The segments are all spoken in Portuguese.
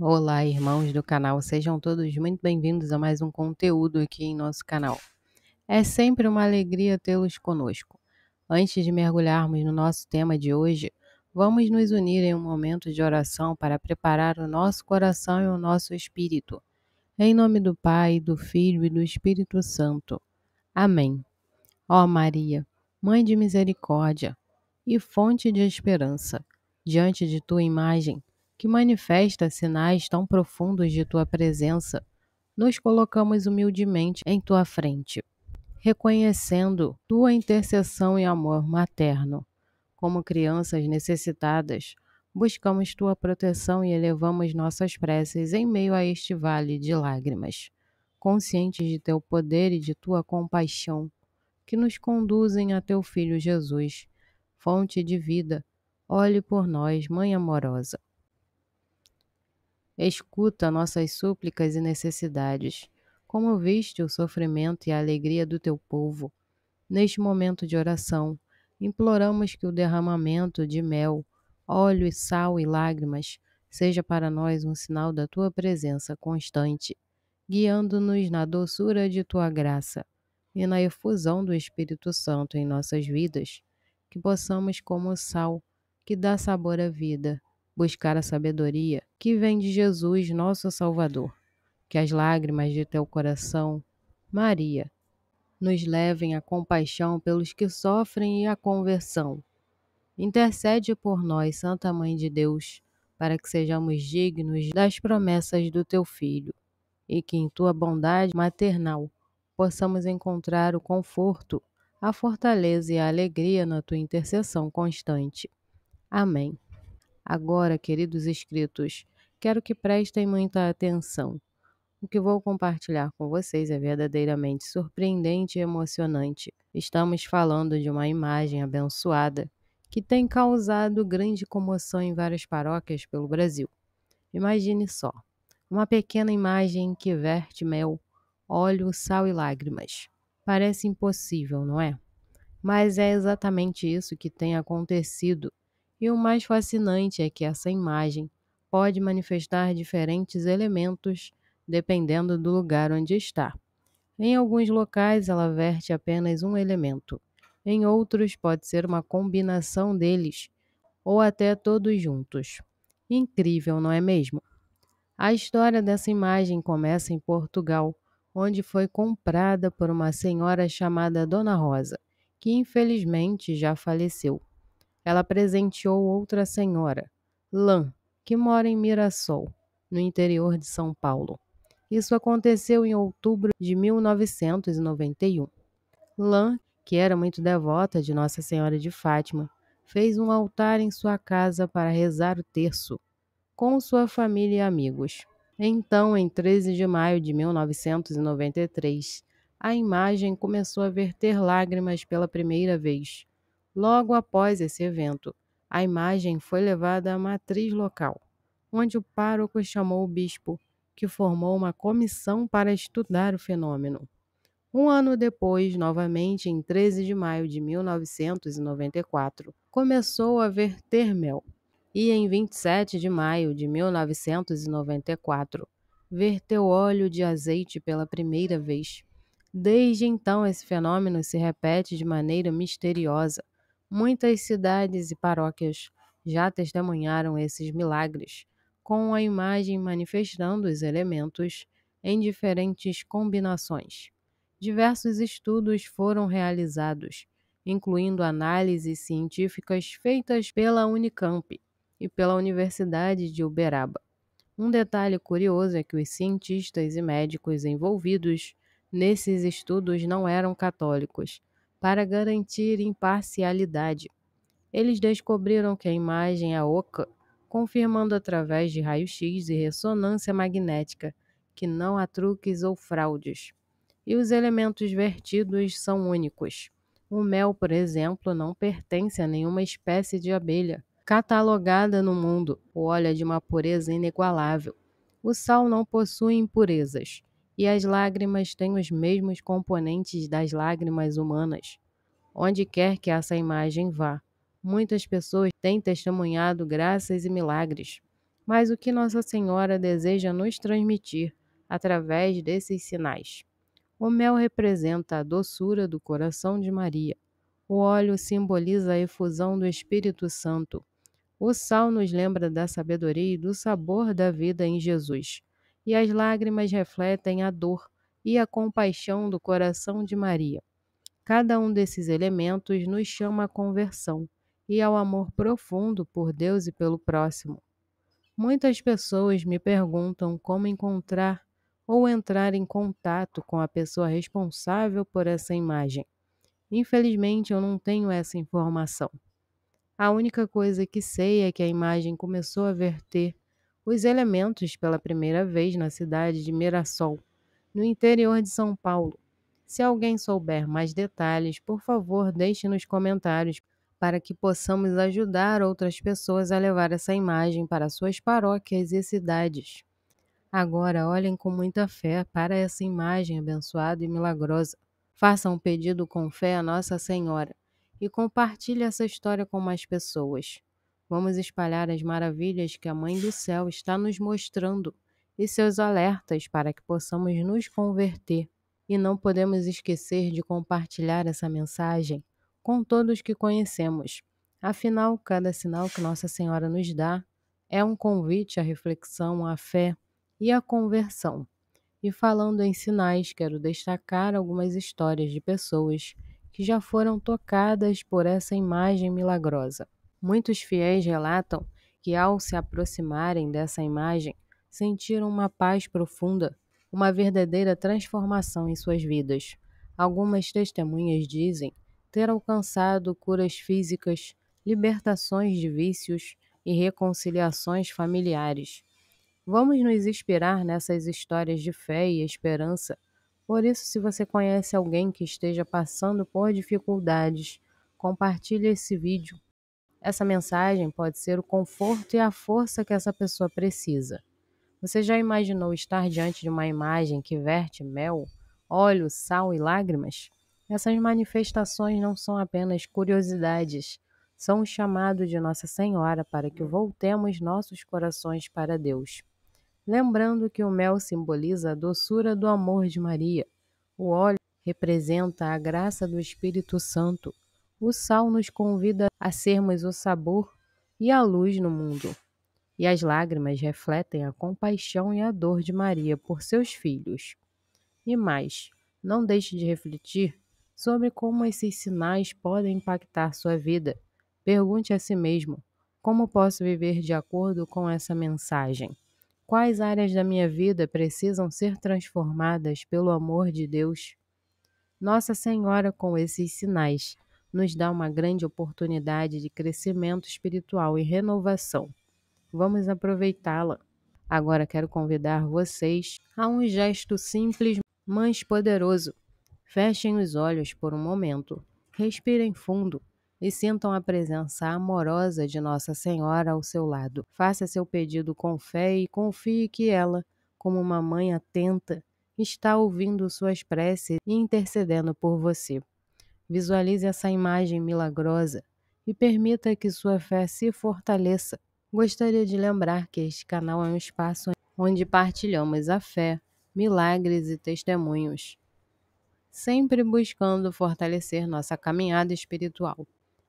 Olá, irmãos do canal, sejam todos muito bem-vindos a mais um conteúdo aqui em nosso canal. É sempre uma alegria tê-los conosco. Antes de mergulharmos no nosso tema de hoje, vamos nos unir em um momento de oração para preparar o nosso coração e o nosso espírito. Em nome do Pai, do Filho e do Espírito Santo. Amém. Ó Maria, Mãe de misericórdia e fonte de esperança, diante de tua imagem, que manifesta sinais tão profundos de tua presença, nos colocamos humildemente em tua frente, reconhecendo tua intercessão e amor materno. Como crianças necessitadas, buscamos tua proteção e elevamos nossas preces em meio a este vale de lágrimas, conscientes de teu poder e de tua compaixão, que nos conduzem a teu filho Jesus, fonte de vida. Olhe por nós, Mãe amorosa. Escuta nossas súplicas e necessidades, como viste o sofrimento e a alegria do teu povo. Neste momento de oração, imploramos que o derramamento de mel, óleo e sal e lágrimas seja para nós um sinal da tua presença constante, guiando-nos na doçura de tua graça e na efusão do Espírito Santo em nossas vidas, que possamos, como o sal que dá sabor à vida, buscar a sabedoria que vem de Jesus, nosso Salvador. Que as lágrimas de teu coração, Maria, nos levem à compaixão pelos que sofrem e à conversão. Intercede por nós, Santa Mãe de Deus, para que sejamos dignos das promessas do teu Filho e que, em tua bondade maternal, possamos encontrar o conforto, a fortaleza e a alegria na tua intercessão constante. Amém. Agora, queridos inscritos, quero que prestem muita atenção. O que vou compartilhar com vocês é verdadeiramente surpreendente e emocionante. Estamos falando de uma imagem abençoada que tem causado grande comoção em várias paróquias pelo Brasil. Imagine só: uma pequena imagem que verte mel, óleo, sal e lágrimas. Parece impossível, não é? Mas é exatamente isso que tem acontecido e o mais fascinante é que essa imagem pode manifestar diferentes elementos dependendo do lugar onde está. Em alguns locais, ela verte apenas um elemento, em outros, pode ser uma combinação deles, ou até todos juntos. Incrível, não é mesmo? A história dessa imagem começa em Portugal, onde foi comprada por uma senhora chamada Dona Rosa, que infelizmente já faleceu. Ela presenteou outra senhora, Lan, que mora em Mirassol, no interior de São Paulo. Isso aconteceu em outubro de 1991. Lan, que era muito devota de Nossa Senhora de Fátima, fez um altar em sua casa para rezar o terço, com sua família e amigos. Então, em 13 de maio de 1993, a imagem começou a verter lágrimas pela primeira vez, Logo após esse evento, a imagem foi levada à matriz local, onde o pároco chamou o bispo, que formou uma comissão para estudar o fenômeno. Um ano depois, novamente em 13 de maio de 1994, começou a verter mel. E em 27 de maio de 1994, verteu óleo de azeite pela primeira vez. Desde então, esse fenômeno se repete de maneira misteriosa. Muitas cidades e paróquias já testemunharam esses milagres, com a imagem manifestando os elementos em diferentes combinações. Diversos estudos foram realizados, incluindo análises científicas feitas pela Unicamp e pela Universidade de Uberaba. Um detalhe curioso é que os cientistas e médicos envolvidos nesses estudos não eram católicos para garantir imparcialidade. Eles descobriram que a imagem é oca, confirmando através de raio-x e ressonância magnética que não há truques ou fraudes. E os elementos vertidos são únicos. O mel, por exemplo, não pertence a nenhuma espécie de abelha catalogada no mundo. O óleo é de uma pureza inigualável. O sal não possui impurezas. E as lágrimas têm os mesmos componentes das lágrimas humanas. Onde quer que essa imagem vá, muitas pessoas têm testemunhado graças e milagres. Mas o que Nossa Senhora deseja nos transmitir através desses sinais? O mel representa a doçura do coração de Maria. O óleo simboliza a efusão do Espírito Santo. O sal nos lembra da sabedoria e do sabor da vida em Jesus e as lágrimas refletem a dor e a compaixão do coração de Maria. Cada um desses elementos nos chama à conversão e ao amor profundo por Deus e pelo próximo. Muitas pessoas me perguntam como encontrar ou entrar em contato com a pessoa responsável por essa imagem. Infelizmente, eu não tenho essa informação. A única coisa que sei é que a imagem começou a verter os elementos pela primeira vez na cidade de Mirassol, no interior de São Paulo. Se alguém souber mais detalhes, por favor, deixe nos comentários para que possamos ajudar outras pessoas a levar essa imagem para suas paróquias e cidades. Agora olhem com muita fé para essa imagem abençoada e milagrosa. Façam um pedido com fé à Nossa Senhora e compartilhe essa história com mais pessoas. Vamos espalhar as maravilhas que a Mãe do Céu está nos mostrando e seus alertas para que possamos nos converter. E não podemos esquecer de compartilhar essa mensagem com todos que conhecemos. Afinal, cada sinal que Nossa Senhora nos dá é um convite à reflexão, à fé e à conversão. E falando em sinais, quero destacar algumas histórias de pessoas que já foram tocadas por essa imagem milagrosa. Muitos fiéis relatam que, ao se aproximarem dessa imagem, sentiram uma paz profunda, uma verdadeira transformação em suas vidas. Algumas testemunhas dizem ter alcançado curas físicas, libertações de vícios e reconciliações familiares. Vamos nos inspirar nessas histórias de fé e esperança. Por isso, se você conhece alguém que esteja passando por dificuldades, compartilhe esse vídeo essa mensagem pode ser o conforto e a força que essa pessoa precisa. Você já imaginou estar diante de uma imagem que verte mel, óleo, sal e lágrimas? Essas manifestações não são apenas curiosidades, são o chamado de Nossa Senhora para que voltemos nossos corações para Deus. Lembrando que o mel simboliza a doçura do amor de Maria, o óleo representa a graça do Espírito Santo o sal nos convida a sermos o sabor e a luz no mundo. E as lágrimas refletem a compaixão e a dor de Maria por seus filhos. E mais, não deixe de refletir sobre como esses sinais podem impactar sua vida. Pergunte a si mesmo: como posso viver de acordo com essa mensagem? Quais áreas da minha vida precisam ser transformadas pelo amor de Deus? Nossa Senhora, com esses sinais, nos dá uma grande oportunidade de crescimento espiritual e renovação. Vamos aproveitá-la. Agora quero convidar vocês a um gesto simples, mas poderoso. Fechem os olhos por um momento, respirem fundo e sintam a presença amorosa de Nossa Senhora ao seu lado. Faça seu pedido com fé e confie que ela, como uma mãe atenta, está ouvindo suas preces e intercedendo por você. Visualize essa imagem milagrosa e permita que sua fé se fortaleça. Gostaria de lembrar que este canal é um espaço onde partilhamos a fé, milagres e testemunhos, sempre buscando fortalecer nossa caminhada espiritual.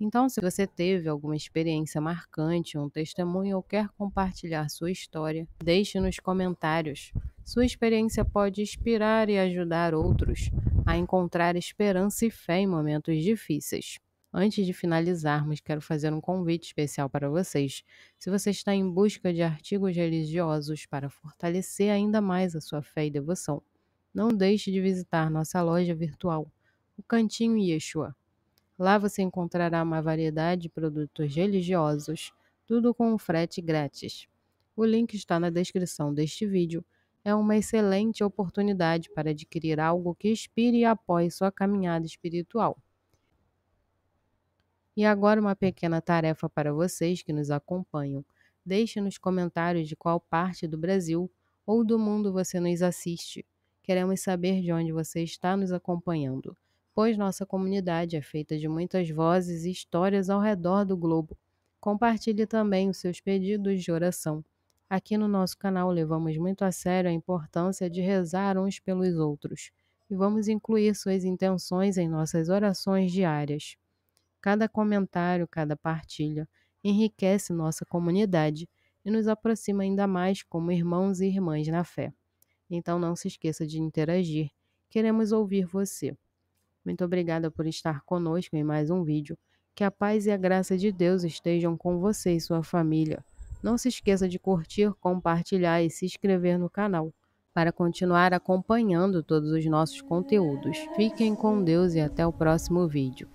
Então, se você teve alguma experiência marcante, um testemunho ou quer compartilhar sua história, deixe nos comentários. Sua experiência pode inspirar e ajudar outros a encontrar esperança e fé em momentos difíceis. Antes de finalizarmos, quero fazer um convite especial para vocês. Se você está em busca de artigos religiosos para fortalecer ainda mais a sua fé e devoção, não deixe de visitar nossa loja virtual, o Cantinho Yeshua. Lá você encontrará uma variedade de produtos religiosos, tudo com frete grátis. O link está na descrição deste vídeo é uma excelente oportunidade para adquirir algo que inspire e apoie sua caminhada espiritual. E agora uma pequena tarefa para vocês que nos acompanham. Deixe nos comentários de qual parte do Brasil ou do mundo você nos assiste. Queremos saber de onde você está nos acompanhando, pois nossa comunidade é feita de muitas vozes e histórias ao redor do globo. Compartilhe também os seus pedidos de oração. Aqui no nosso canal levamos muito a sério a importância de rezar uns pelos outros e vamos incluir suas intenções em nossas orações diárias. Cada comentário, cada partilha enriquece nossa comunidade e nos aproxima ainda mais como irmãos e irmãs na fé. Então não se esqueça de interagir. Queremos ouvir você. Muito obrigada por estar conosco em mais um vídeo. Que a paz e a graça de Deus estejam com você e sua família. Não se esqueça de curtir, compartilhar e se inscrever no canal para continuar acompanhando todos os nossos conteúdos. Fiquem com Deus e até o próximo vídeo.